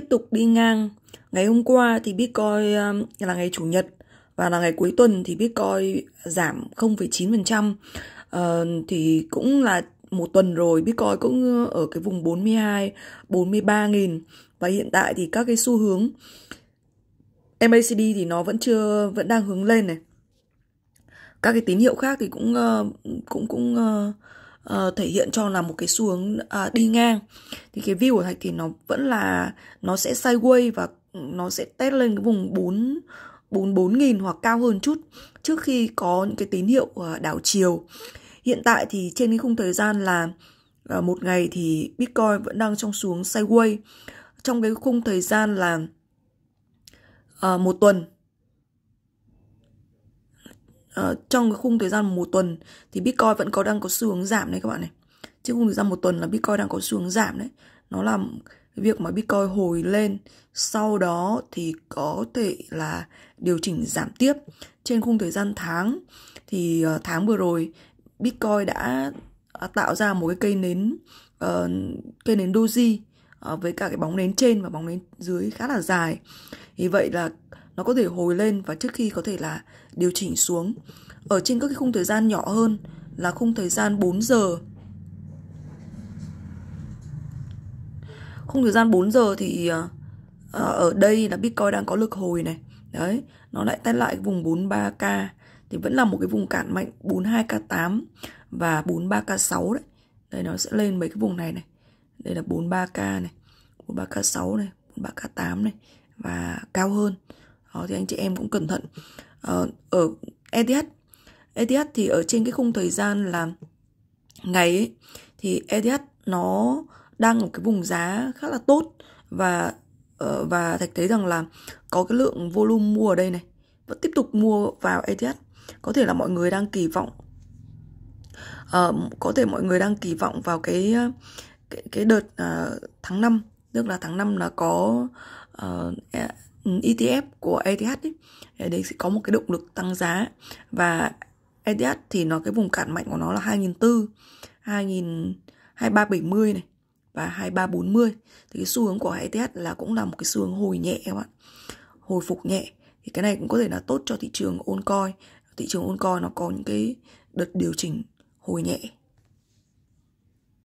tiếp tục đi ngang. Ngày hôm qua thì Bitcoin um, là ngày chủ nhật và là ngày cuối tuần thì Bitcoin giảm 0,9%. Uh, ờ, thì cũng là một tuần rồi Bitcoin cũng uh, ở cái vùng 42, 43 nghìn và hiện tại thì các cái xu hướng MACD thì nó vẫn chưa vẫn đang hướng lên này. Các cái tín hiệu khác thì cũng uh, cũng cũng uh, uh, thể hiện cho là một cái xu hướng uh, à, đi ngang thì cái view của thạch thì nó vẫn là nó sẽ sideways và nó sẽ test lên cái vùng bốn bốn bốn nghìn hoặc cao hơn chút trước khi có những cái tín hiệu ờ, đảo chiều. Hiện tại thì trên cái khung thời gian là ờ, một ngày thì Bitcoin vẫn đang trong xuống sideways. Trong cái khung thời gian là một tuần uh, trong cái khung thời gian một tuần thì Bitcoin vẫn có đang có xu hướng giảm đấy các bạn này. Trên khung thời gian một tuần là Bitcoin đang có xu hướng giảm đấy. Nó làm việc mà Bitcoin hồi lên sau đó thì có thể là điều chỉnh giảm tiếp. Trên khung thời gian tháng thì uh, tháng vừa rồi Bitcoin đã à, tạo ra một cái cây nến uh, cây nến doji Ờ, với cả cái bóng nến trên và bóng nến dưới khá là dài vì vậy là nó có thể hồi lên và trước khi có thể là điều chỉnh xuống ở trên các cái khung thời gian nhỏ hơn là khung thời gian 4 giờ khung thời gian 4 giờ thì ờ, ờ, ở đây là Bitcoin đang có lực hồi này đấy nó lại test lại vùng 43k thì vẫn là một cái vùng cản mạnh 42k8 và 43k6 đấy đây nó sẽ lên mấy cái vùng này này đây là 43k này 43k6 này 43k8 này và cao hơn đó thì anh chị em cũng cẩn thận ờ, ở ETH ETH thì ở trên cái khung thời gian là ngày ấy, thì ETH nó đang ở cái vùng giá khá là tốt và ờ, và thạch thấy rằng là có cái lượng volume mua ở đây này vẫn tiếp tục mua vào ETH có thể là mọi người đang kỳ vọng uh, có thể mọi người đang kỳ vọng vào cái cái cái đợt uh, tháng 5 tức là tháng 5 là có uh, ờ, ETF e của ETH ấy. đấy sẽ có một cái động lực tăng giá và ETH thì nó cái vùng cản mạnh của nó là 2004 2000 2370 này và 2340 thì cái xu hướng của ETH là cũng là một cái xu hướng hồi nhẹ các bạn hồi phục nhẹ thì cái này cũng có thể là tốt cho thị trường ôn coi thị trường ôn coi nó có những cái đợt điều chỉnh hồi nhẹ